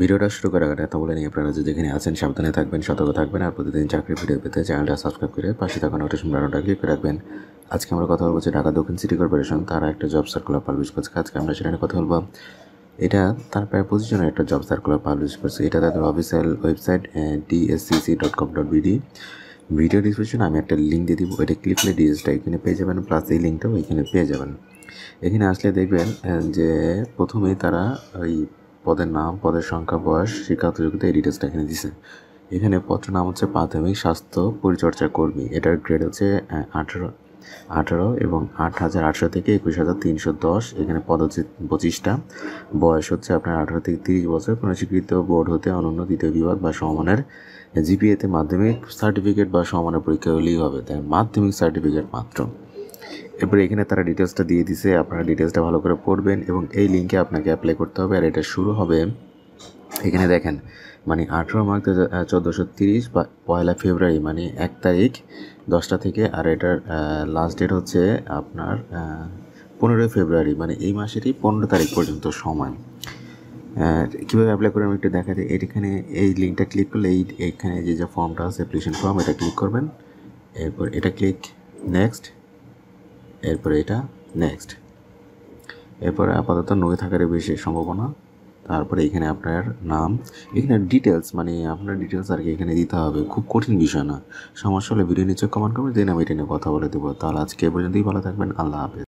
ভিডিওটা শুরু করার আগে কথা বলে নিয়ে আপনারা যেখানে আছেন সাবধানে থাকবেন সতর্ক থাকবেন আর প্রতিদিন চাকরি ভিডিও পেতে চ্যানেলটা সাবস্ক্রাইব করে পাশে থাকা নোটিফিকেশন বাটনটা ক্লিক করে রাখবেন আজকে আমরা কথা বলবো যে ঢাকা দক্ষিণ সিটি কর্পোরেশন তারা একটা জব সার্কুলার পাবলিশ করছে আজকে আমরা সেটা কথা বলবো এটা তার প্রায় পজিশনে একটা জব সার্কুলার পাবলিশ করছে এটা তাদের official website DSCC dot com dot BD video ডিসক্রিপশনে আমি একটা লিঙ্ক দিয়ে দিব এটা ক্লিক করে ডিএসটা এখানে পেয়ে যাবেন প্লাস এই লিঙ্কটাও এখানে পেয়ে যাবেন এখানে আসলে দেখবেন যে প্রথমেই তারা ওই পদের নাম পদের সংখ্যা বয়স শিক্ষাগত যোগ্যতা এই ডিটেলসটা এখানে দিয়েছে এখানে পত্র নাম হচ্ছে প্রাথমিক স্বাস্থ্য পরিচর্যা কর্মী এটার গ্রেড হচ্ছে আঠেরো আঠারো এবং আট হাজার আটশো থেকে একুশ হাজার তিনশো দশ এখানে পদ হচ্ছে পঁচিশটা বয়স হচ্ছে আপনার আঠারো থেকে তিরিশ বছর কোনো স্বীকৃত বোর্ড হতে অনন্য দ্বিতীয় বিভাগ বা সমানের জিপিএতে মাধ্যমিক সার্টিফিকেট বা সমানের পরীক্ষা হলেই হবে তাই মাধ্যমিক সার্টিফিকেট মাত্র এরপরে এখানে তারা ডিটেলসটা দিয়ে দিছে আপনারা ডিটেলসটা ভালো করে পড়বেন এবং এই লিঙ্কে আপনাকে অ্যাপ্লাই করতে হবে আর এটা শুরু হবে এখানে দেখেন মানে আঠেরো মার্চ দু চোদ্দোশো তিরিশ বা পয়লা ফেব্রুয়ারি মানে এক তারিখ দশটা থেকে আর এটার লাস্ট ডেট হচ্ছে আপনার পনেরোই ফেব্রুয়ারি মানে এই মাসেরই পনেরো তারিখ পর্যন্ত সময় কীভাবে অ্যাপ্লাই করবেন একটু দেখা যায় এখানে এই লিঙ্কটা ক্লিক করলে এই এখানে যে যে ফর্মটা আছে অ্যাপ্লিকেশন ফর্ম এটা ক্লিক করবেন এরপর এটা ক্লিক নেক্সট এরপরে এটা নেক্সট এরপরে আপাতত নয়ে থাকার বেশি সম্ভাবনা তারপরে এখানে আপনার নাম এখানে ডিটেলস মানে আপনার ডিটেলস আর কি এখানে দিতে হবে খুব কঠিন বিষয় না সমস্যা হলে ভিডিও নিচে কমেন্ট করবেন দেন আমি এটা নিয়ে কথা বলে দেবো তাহলে আজকে পর্যন্তই ভালো থাকবেন আল্লাহ হাফেজ